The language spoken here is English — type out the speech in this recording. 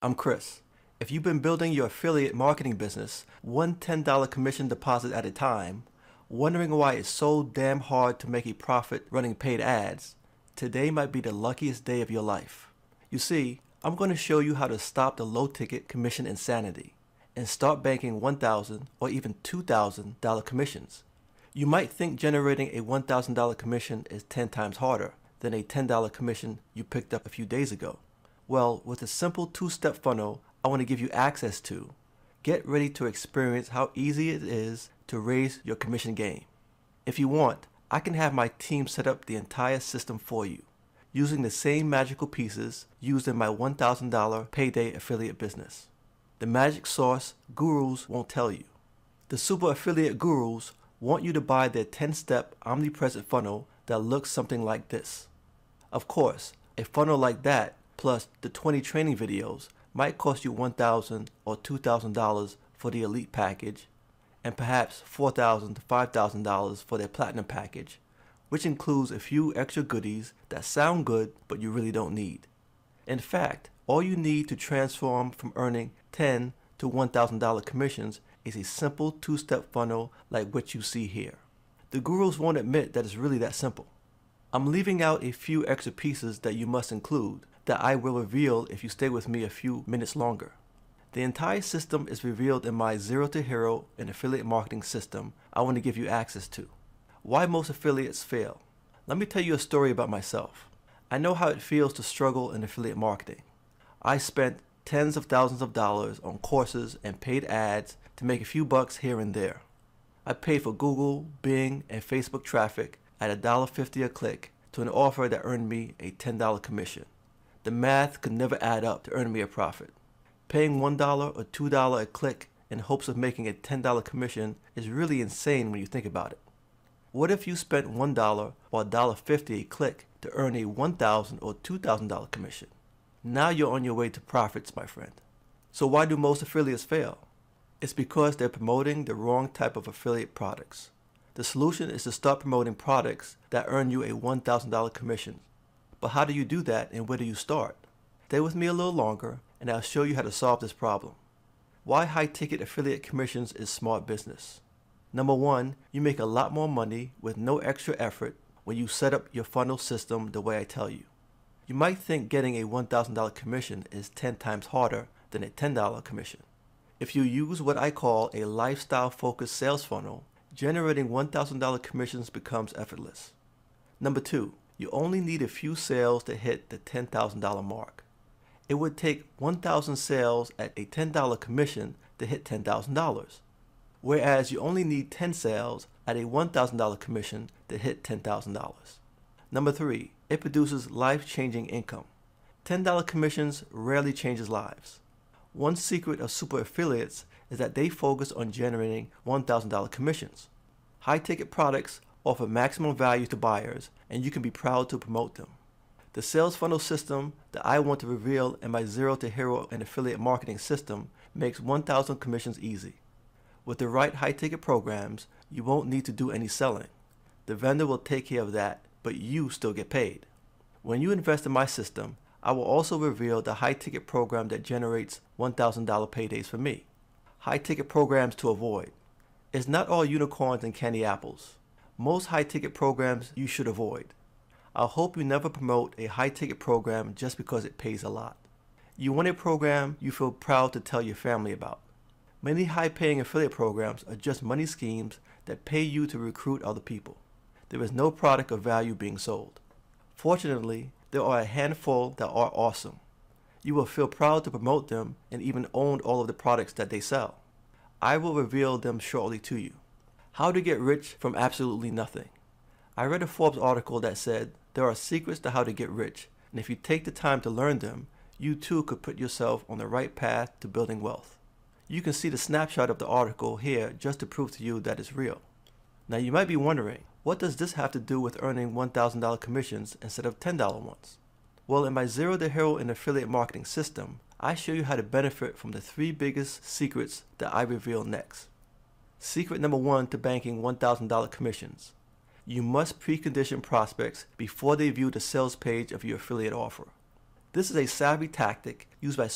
I'm Chris. If you've been building your affiliate marketing business, one $10 commission deposit at a time, wondering why it's so damn hard to make a profit running paid ads, today might be the luckiest day of your life. You see, I'm going to show you how to stop the low ticket commission insanity and start banking $1,000 or even $2,000 commissions. You might think generating a $1,000 commission is 10 times harder than a $10 commission you picked up a few days ago. Well, with a simple two-step funnel, I want to give you access to. Get ready to experience how easy it is to raise your commission game. If you want, I can have my team set up the entire system for you using the same magical pieces used in my $1,000 payday affiliate business. The magic sauce gurus won't tell you. The super affiliate gurus want you to buy their 10-step omnipresent funnel that looks something like this. Of course, a funnel like that plus the 20 training videos might cost you $1,000 or $2,000 for the Elite package and perhaps $4,000 to $5,000 for their Platinum package, which includes a few extra goodies that sound good but you really don't need. In fact, all you need to transform from earning $10 to $1,000 commissions is a simple two-step funnel like what you see here. The gurus won't admit that it's really that simple. I'm leaving out a few extra pieces that you must include that I will reveal if you stay with me a few minutes longer. The entire system is revealed in my Zero to Hero and affiliate marketing system I want to give you access to. Why most affiliates fail. Let me tell you a story about myself. I know how it feels to struggle in affiliate marketing. I spent tens of thousands of dollars on courses and paid ads to make a few bucks here and there. I paid for Google, Bing, and Facebook traffic at $1.50 a click to an offer that earned me a $10 commission. The math could never add up to earn me a profit. Paying $1 or $2 a click in hopes of making a $10 commission is really insane when you think about it. What if you spent $1 or $1.50 a click to earn a $1,000 or $2,000 commission? Now you're on your way to profits, my friend. So why do most affiliates fail? It's because they're promoting the wrong type of affiliate products. The solution is to start promoting products that earn you a $1,000 commission. But how do you do that and where do you start? Stay with me a little longer and I'll show you how to solve this problem. Why high ticket affiliate commissions is smart business. Number one, you make a lot more money with no extra effort when you set up your funnel system the way I tell you. You might think getting a $1,000 commission is 10 times harder than a $10 commission. If you use what I call a lifestyle focused sales funnel, generating $1,000 commissions becomes effortless. Number two, you only need a few sales to hit the $10,000 mark. It would take 1,000 sales at a $10 commission to hit $10,000, whereas you only need 10 sales at a $1,000 commission to hit $10,000. Number three, it produces life-changing income. $10 commissions rarely changes lives. One secret of super affiliates is that they focus on generating $1,000 commissions. High ticket products offer maximum value to buyers and you can be proud to promote them. The sales funnel system that I want to reveal in my Zero to Hero and affiliate marketing system makes 1,000 commissions easy. With the right high ticket programs, you won't need to do any selling. The vendor will take care of that, but you still get paid. When you invest in my system, I will also reveal the high ticket program that generates $1,000 paydays for me. High ticket programs to avoid. It's not all unicorns and candy apples. Most high ticket programs you should avoid. I hope you never promote a high ticket program just because it pays a lot. You want a program you feel proud to tell your family about. Many high paying affiliate programs are just money schemes that pay you to recruit other people. There is no product of value being sold. Fortunately, there are a handful that are awesome. You will feel proud to promote them and even own all of the products that they sell. I will reveal them shortly to you. How to get rich from absolutely nothing. I read a Forbes article that said there are secrets to how to get rich, and if you take the time to learn them, you too could put yourself on the right path to building wealth. You can see the snapshot of the article here just to prove to you that it's real. Now you might be wondering, what does this have to do with earning $1,000 commissions instead of $10 ones? Well, in my Zero to Hero in affiliate marketing system, I show you how to benefit from the three biggest secrets that I reveal next. Secret number one to banking $1,000 commissions. You must precondition prospects before they view the sales page of your affiliate offer. This is a savvy tactic used by